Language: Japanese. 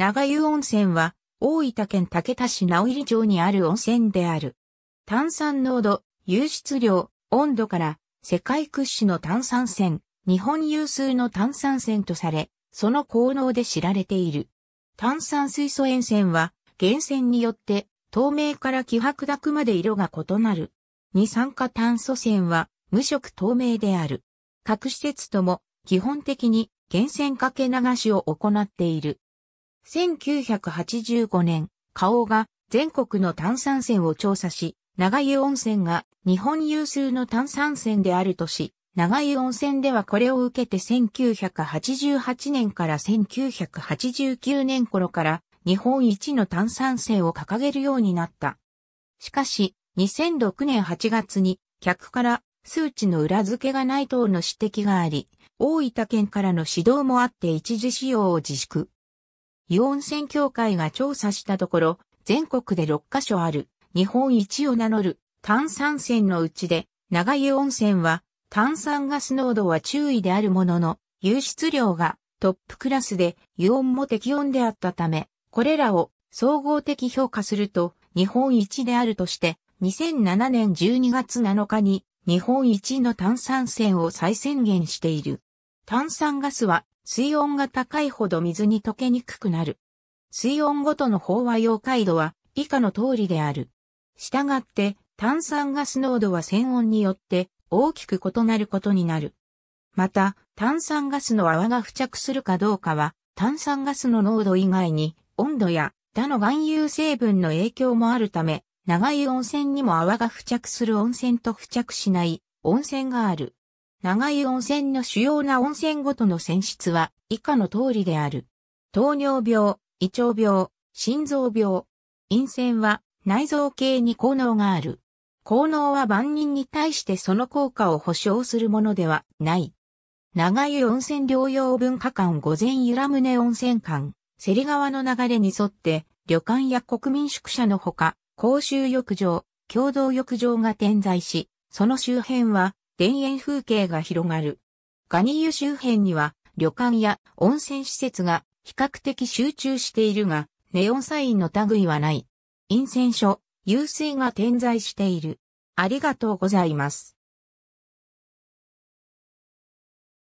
長湯温泉は、大分県竹田市直入町にある温泉である。炭酸濃度、湧出量、温度から、世界屈指の炭酸泉、日本有数の炭酸泉とされ、その効能で知られている。炭酸水素塩泉は、源泉によって、透明から希白濁まで色が異なる。二酸化炭素泉は、無色透明である。各施設とも、基本的に、源泉かけ流しを行っている。1985年、花王が全国の炭酸泉を調査し、長湯温泉が日本有数の炭酸泉であるとし、長湯温泉ではこれを受けて1988年から1989年頃から日本一の炭酸泉を掲げるようになった。しかし、2006年8月に客から数値の裏付けがない等の指摘があり、大分県からの指導もあって一時使用を自粛。イ温泉協会が調査したところ、全国で6カ所ある日本一を名乗る炭酸泉のうちで、長湯温泉は炭酸ガス濃度は注意であるものの、湧出量がトップクラスで油温も適温であったため、これらを総合的評価すると日本一であるとして、2007年12月7日に日本一の炭酸泉を再宣言している。炭酸ガスは水温が高いほど水に溶けにくくなる。水温ごとの飽和溶解度は以下の通りである。したがって炭酸ガス濃度は泉温によって大きく異なることになる。また、炭酸ガスの泡が付着するかどうかは、炭酸ガスの濃度以外に温度や他の含有成分の影響もあるため、長い温泉にも泡が付着する温泉と付着しない温泉がある。長湯温泉の主要な温泉ごとの泉質は以下の通りである。糖尿病、胃腸病、心臓病。陰泉は内臓系に効能がある。効能は万人に対してその効果を保証するものではない。長湯温泉療養文化館午前由良宗温泉館、瀬里川の流れに沿って、旅館や国民宿舎のほか、公衆浴場、共同浴場が点在し、その周辺は田園風景が広がる。ガニ湯周辺には旅館や温泉施設が比較的集中しているが、ネオンサインの類はない。陰線所、湧水が点在している。ありがとうございます。